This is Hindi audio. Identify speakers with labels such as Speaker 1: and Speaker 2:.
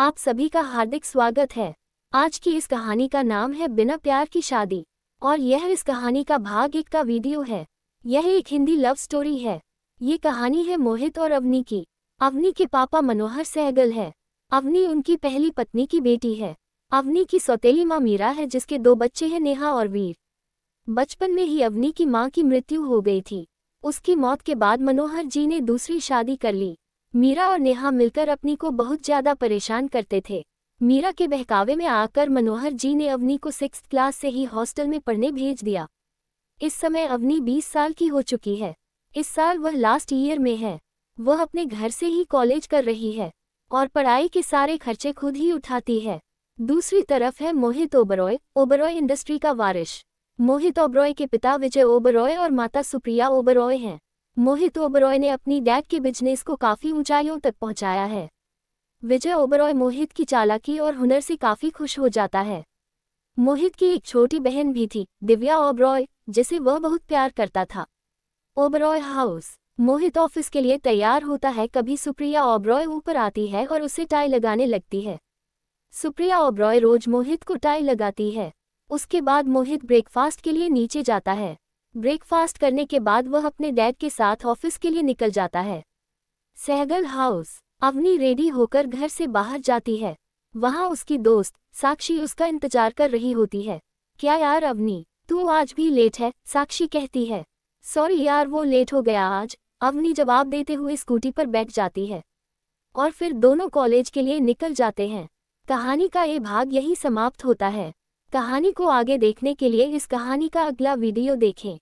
Speaker 1: आप सभी का हार्दिक स्वागत है आज की इस कहानी का नाम है बिना प्यार की शादी और यह इस कहानी का भाग एक का वीडियो है यह एक हिंदी लव स्टोरी है ये कहानी है मोहित और अवनी की अवनी के पापा मनोहर सहगल है अवनी उनकी पहली पत्नी की बेटी है अवनी की सौतेली माँ मीरा है जिसके दो बच्चे हैं नेहा और वीर बचपन में ही अवनी की माँ की मृत्यु हो गई थी उसकी मौत के बाद मनोहर जी ने दूसरी शादी कर ली मीरा और नेहा मिलकर अपनी को बहुत ज्यादा परेशान करते थे मीरा के बहकावे में आकर मनोहर जी ने अवनी को सिक्स क्लास से ही हॉस्टल में पढ़ने भेज दिया इस समय अवनी बीस साल की हो चुकी है इस साल वह लास्ट ईयर में है वह अपने घर से ही कॉलेज कर रही है और पढ़ाई के सारे खर्चे खुद ही उठाती है दूसरी तरफ है मोहित ओबरॉय ओबरॉय इंडस्ट्री का वारिश मोहित ओबरॉय के पिता विजय ओबरॉय और माता सुप्रिया ओबरॉय हैं मोहित ओबरॉय ने अपनी डैग के बिजनेस को काफी ऊंचाइयों तक पहुंचाया है विजय ओबरॉय मोहित की चालाकी और हुनर से काफी खुश हो जाता है मोहित की एक छोटी बहन भी थी दिव्या ओबरॉय जिसे वह बहुत प्यार करता था ओबरॉय हाउस मोहित ऑफिस के लिए तैयार होता है कभी सुप्रिया ओबरॉय ऊपर आती है और उसे टाई लगाने लगती है सुप्रिया ओबरॉय रोज मोहित को टाई लगाती है उसके बाद मोहित ब्रेकफास्ट के लिए नीचे जाता है ब्रेकफास्ट करने के बाद वह अपने डैड के साथ ऑफिस के लिए निकल जाता है सहगल हाउस अवनी रेडी होकर घर से बाहर जाती है वहाँ उसकी दोस्त साक्षी उसका इंतजार कर रही होती है क्या यार अवनी तू आज भी लेट है साक्षी कहती है सॉरी यार वो लेट हो गया आज अवनी जवाब देते हुए स्कूटी पर बैठ जाती है और फिर दोनों कॉलेज के लिए निकल जाते हैं कहानी का ये भाग यही समाप्त होता है कहानी को आगे देखने के लिए इस कहानी का अगला वीडियो देखें